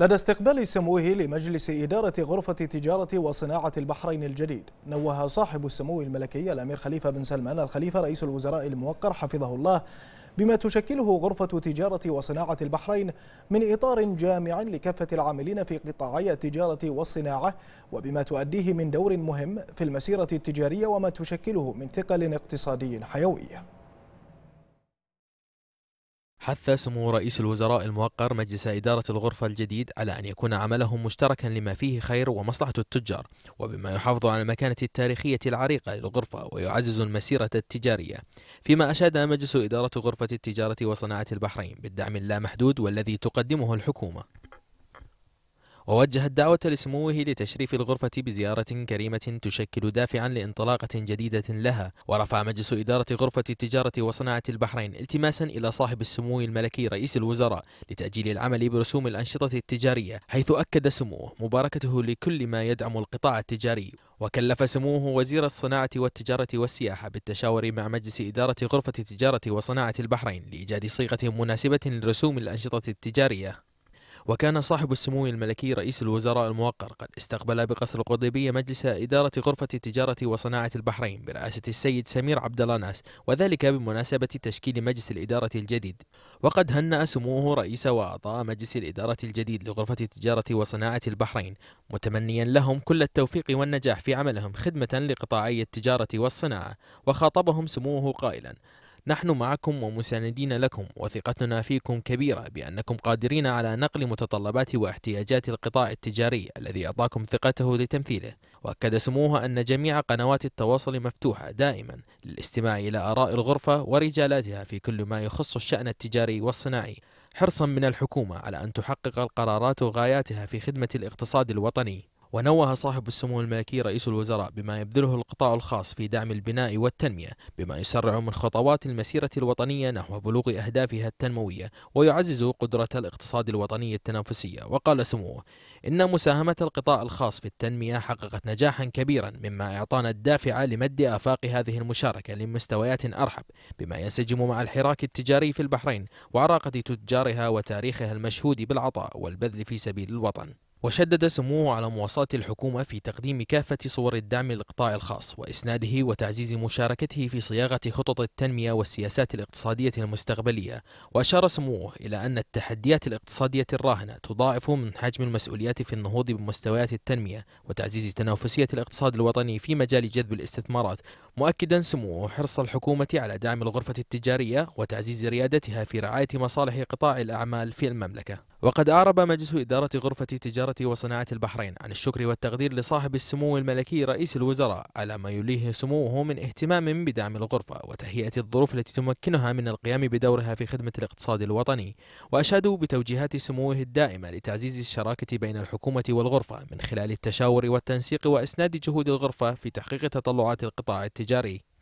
لدى استقبال سموه لمجلس إدارة غرفة تجارة وصناعة البحرين الجديد نوه صاحب السمو الملكي الأمير خليفة بن سلمان الخليفة رئيس الوزراء الموقر حفظه الله بما تشكله غرفة تجارة وصناعة البحرين من إطار جامع لكافة العاملين في قطاعي التجارة والصناعة وبما تؤديه من دور مهم في المسيرة التجارية وما تشكله من ثقل اقتصادي حيوي حث سمو رئيس الوزراء الموقر مجلس إدارة الغرفة الجديد على أن يكون عملهم مشتركا لما فيه خير ومصلحة التجار وبما يحافظ على المكانة التاريخية العريقة للغرفة ويعزز المسيرة التجارية فيما أشاد مجلس إدارة غرفة التجارة وصناعة البحرين بالدعم اللامحدود والذي تقدمه الحكومة ووجهت دعوة لسموه لتشريف الغرفة بزيارة كريمة تشكل دافعا لانطلاقة جديدة لها ورفع مجلس إدارة غرفة التجارة وصناعة البحرين التماسا إلى صاحب السمو الملكي رئيس الوزراء لتأجيل العمل برسوم الأنشطة التجارية حيث أكد سموه مباركته لكل ما يدعم القطاع التجاري وكلف سموه وزير الصناعة والتجارة والسياحة بالتشاور مع مجلس إدارة غرفة التجارة وصناعة البحرين لإيجاد صيغة مناسبة لرسوم الأنشطة التجارية وكان صاحب السمو الملكي رئيس الوزراء الموقر قد استقبل بقصر القضيبية مجلس إدارة غرفة التجارة وصناعة البحرين برئاسة السيد سمير عبد الله ناس وذلك بمناسبة تشكيل مجلس الإدارة الجديد وقد هنأ سموه رئيس وأعضاء مجلس الإدارة الجديد لغرفة التجارة وصناعة البحرين متمنيا لهم كل التوفيق والنجاح في عملهم خدمة لقطاعي التجارة والصناعة وخاطبهم سموه قائلا نحن معكم ومساندين لكم وثقتنا فيكم كبيرة بأنكم قادرين على نقل متطلبات واحتياجات القطاع التجاري الذي أعطاكم ثقته لتمثيله وأكد سموها أن جميع قنوات التواصل مفتوحة دائما للاستماع إلى آراء الغرفة ورجالاتها في كل ما يخص الشأن التجاري والصناعي حرصا من الحكومة على أن تحقق القرارات غاياتها في خدمة الاقتصاد الوطني ونوه صاحب السمو الملكي رئيس الوزراء بما يبذله القطاع الخاص في دعم البناء والتنمية بما يسرع من خطوات المسيرة الوطنية نحو بلوغ أهدافها التنموية ويعزز قدرة الاقتصاد الوطني التنافسية وقال سموه إن مساهمة القطاع الخاص في التنمية حققت نجاحا كبيرا مما أعطانا الدافع لمد آفاق هذه المشاركة لمستويات أرحب بما ينسجم مع الحراك التجاري في البحرين وعراقة تجارها وتاريخها المشهود بالعطاء والبذل في سبيل الوطن وشدد سموه على مواصلة الحكومة في تقديم كافة صور الدعم للقطاع الخاص وإسناده وتعزيز مشاركته في صياغة خطط التنمية والسياسات الاقتصادية المستقبلية وأشار سموه إلى أن التحديات الاقتصادية الراهنة تضاعف من حجم المسؤوليات في النهوض بمستويات التنمية وتعزيز تنافسية الاقتصاد الوطني في مجال جذب الاستثمارات مؤكدا سموه حرص الحكومة على دعم الغرفة التجارية وتعزيز ريادتها في رعاية مصالح قطاع الأعمال في المملكة وقد أعرب مجلس إدارة غرفة تجارة وصناعة البحرين عن الشكر والتقدير لصاحب السمو الملكي رئيس الوزراء على ما يليه سموه من اهتمام بدعم الغرفة وتهيئة الظروف التي تمكنها من القيام بدورها في خدمة الاقتصاد الوطني وأشادوا بتوجيهات سموه الدائمة لتعزيز الشراكة بين الحكومة والغرفة من خلال التشاور والتنسيق وإسناد جهود الغرفة في تحقيق تطلعات القطاع التجاري